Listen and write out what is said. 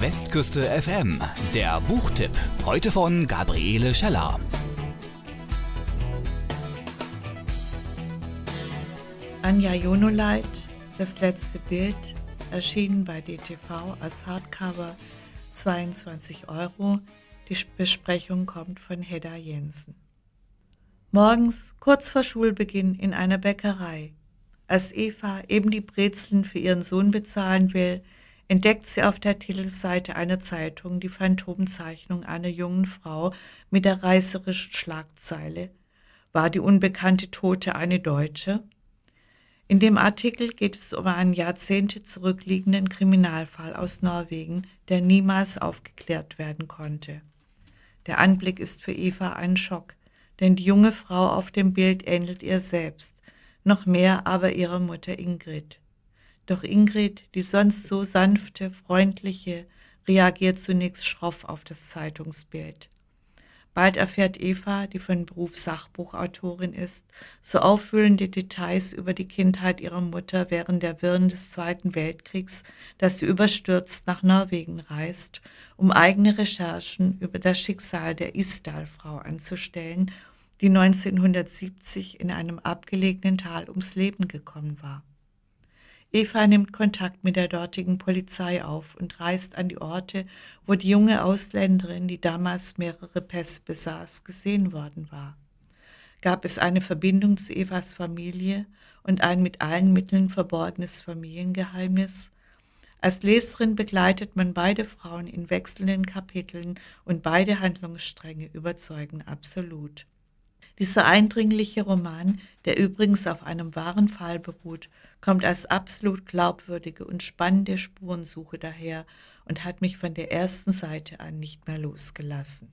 Westküste FM, der Buchtipp. Heute von Gabriele Scheller. Anja Jonoleit, das letzte Bild, erschienen bei DTV als Hardcover, 22 Euro. Die Besprechung kommt von Hedda Jensen. Morgens, kurz vor Schulbeginn, in einer Bäckerei. Als Eva eben die Brezeln für ihren Sohn bezahlen will, entdeckt sie auf der Titelseite einer Zeitung die Phantomzeichnung einer jungen Frau mit der reißerischen Schlagzeile War die unbekannte Tote eine Deutsche? In dem Artikel geht es um einen Jahrzehnte zurückliegenden Kriminalfall aus Norwegen, der niemals aufgeklärt werden konnte. Der Anblick ist für Eva ein Schock, denn die junge Frau auf dem Bild ähnelt ihr selbst, noch mehr aber ihrer Mutter Ingrid. Doch Ingrid, die sonst so sanfte, freundliche, reagiert zunächst schroff auf das Zeitungsbild. Bald erfährt Eva, die von Beruf Sachbuchautorin ist, so auffüllende Details über die Kindheit ihrer Mutter während der Wirren des Zweiten Weltkriegs, dass sie überstürzt nach Norwegen reist, um eigene Recherchen über das Schicksal der Isdal-Frau anzustellen, die 1970 in einem abgelegenen Tal ums Leben gekommen war. Eva nimmt Kontakt mit der dortigen Polizei auf und reist an die Orte, wo die junge Ausländerin, die damals mehrere Pässe besaß, gesehen worden war. Gab es eine Verbindung zu Evas Familie und ein mit allen Mitteln verborgenes Familiengeheimnis? Als Leserin begleitet man beide Frauen in wechselnden Kapiteln und beide Handlungsstränge überzeugen absolut. Dieser eindringliche Roman, der übrigens auf einem wahren Fall beruht, kommt als absolut glaubwürdige und spannende Spurensuche daher und hat mich von der ersten Seite an nicht mehr losgelassen.